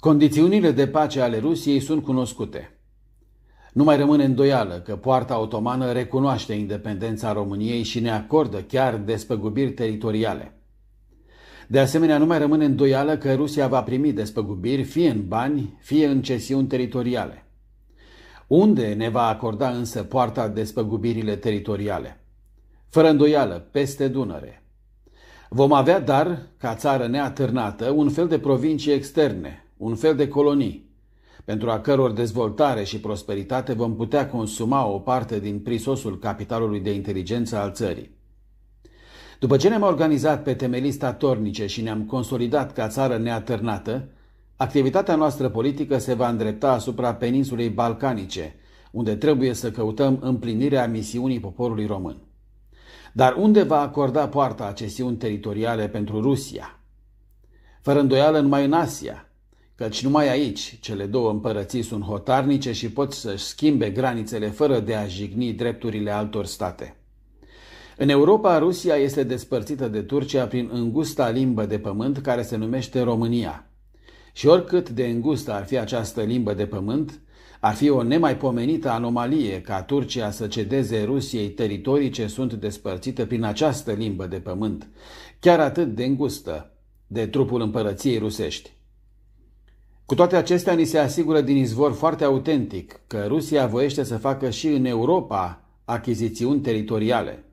Condițiunile de pace ale Rusiei sunt cunoscute. Nu mai rămâne îndoială că poarta otomană recunoaște independența României și ne acordă chiar despăgubiri teritoriale. De asemenea, nu mai rămâne îndoială că Rusia va primi despăgubiri fie în bani, fie în cesiuni teritoriale. Unde ne va acorda însă poarta despăgubirile teritoriale? Fără îndoială, peste Dunăre. Vom avea, dar, ca țară neatârnată, un fel de provincii externe, un fel de colonii, pentru a căror dezvoltare și prosperitate vom putea consuma o parte din prisosul capitalului de inteligență al țării. După ce ne-am organizat pe temelii statornice și ne-am consolidat ca țară neatârnată, activitatea noastră politică se va îndrepta asupra peninsulei balcanice, unde trebuie să căutăm împlinirea misiunii poporului român. Dar unde va acorda poarta acestiuni teritoriale pentru Rusia? Fără îndoială numai în Asia – căci numai aici cele două împărății sunt hotarnice și pot să-și schimbe granițele fără de a jigni drepturile altor state. În Europa, Rusia este despărțită de Turcia prin îngusta limbă de pământ care se numește România. Și oricât de îngustă ar fi această limbă de pământ, ar fi o nemaipomenită anomalie ca Turcia să cedeze Rusiei teritorii ce sunt despărțite prin această limbă de pământ, chiar atât de îngustă de trupul împărăției rusești. Cu toate acestea, ni se asigură din izvor foarte autentic că Rusia voiește să facă și în Europa achizițiuni teritoriale.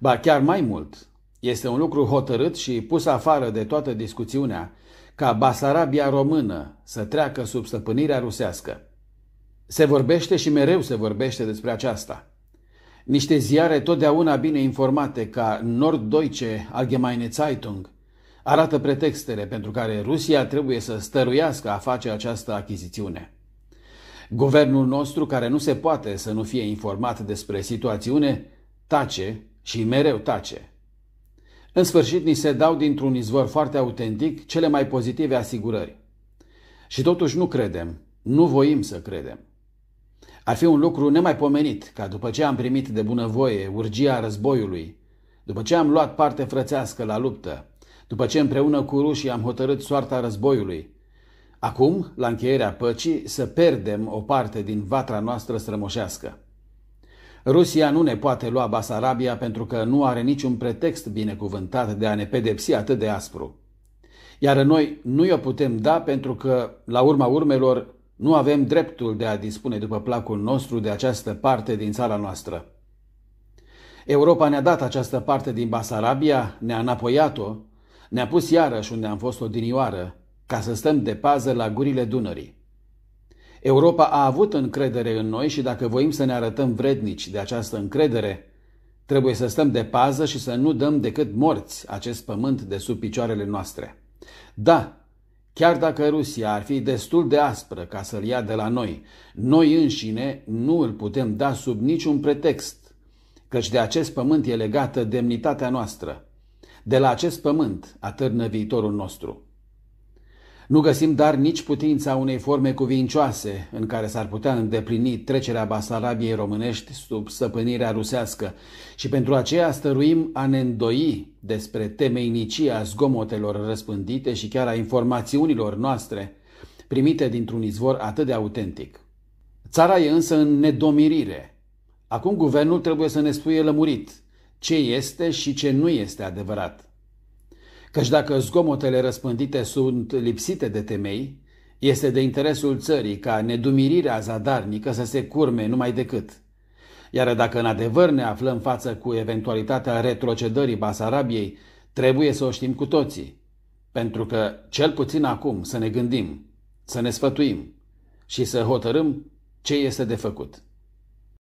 Ba chiar mai mult, este un lucru hotărât și pus afară de toată discuțiunea ca Basarabia română să treacă sub stăpânirea rusească. Se vorbește și mereu se vorbește despre aceasta. Niște ziare totdeauna bine informate ca Norddeutsche Allgemeine Zeitung – arată pretextele pentru care Rusia trebuie să stăruiască a face această achizițiune. Guvernul nostru, care nu se poate să nu fie informat despre situațiune, tace și mereu tace. În sfârșit, ni se dau dintr-un izvor foarte autentic cele mai pozitive asigurări. Și totuși nu credem, nu voim să credem. Ar fi un lucru nemaipomenit ca după ce am primit de bunăvoie urgia războiului, după ce am luat parte frățească la luptă, după ce împreună cu rușii am hotărât soarta războiului. Acum, la încheierea păcii, să perdem o parte din vatra noastră strămoșească. Rusia nu ne poate lua Basarabia pentru că nu are niciun pretext binecuvântat de a ne pedepsi atât de aspru. Iar noi nu i-o putem da pentru că, la urma urmelor, nu avem dreptul de a dispune după placul nostru de această parte din țara noastră. Europa ne-a dat această parte din Basarabia, ne-a înapoiat-o ne-a pus iarăși unde am fost odinioară, ca să stăm de pază la gurile Dunării. Europa a avut încredere în noi și dacă voim să ne arătăm vrednici de această încredere, trebuie să stăm de pază și să nu dăm decât morți acest pământ de sub picioarele noastre. Da, chiar dacă Rusia ar fi destul de aspră ca să-l ia de la noi, noi înșine nu îl putem da sub niciun pretext, căci de acest pământ e legată demnitatea noastră. De la acest pământ atârnă viitorul nostru. Nu găsim dar nici putința unei forme cuvincioase în care s-ar putea îndeplini trecerea Basarabiei românești sub săpânirea rusească și pentru aceea stăruim a ne îndoi despre temeinicia zgomotelor răspândite și chiar a informațiunilor noastre primite dintr-un izvor atât de autentic. Țara e însă în nedomirire. Acum guvernul trebuie să ne spuie lămurit ce este și ce nu este adevărat. Căci dacă zgomotele răspândite sunt lipsite de temei, este de interesul țării ca nedumirirea zadarnică să se curme numai decât. Iar dacă în adevăr ne aflăm față cu eventualitatea retrocedării Basarabiei, trebuie să o știm cu toții. Pentru că, cel puțin acum, să ne gândim, să ne sfătuim și să hotărâm ce este de făcut.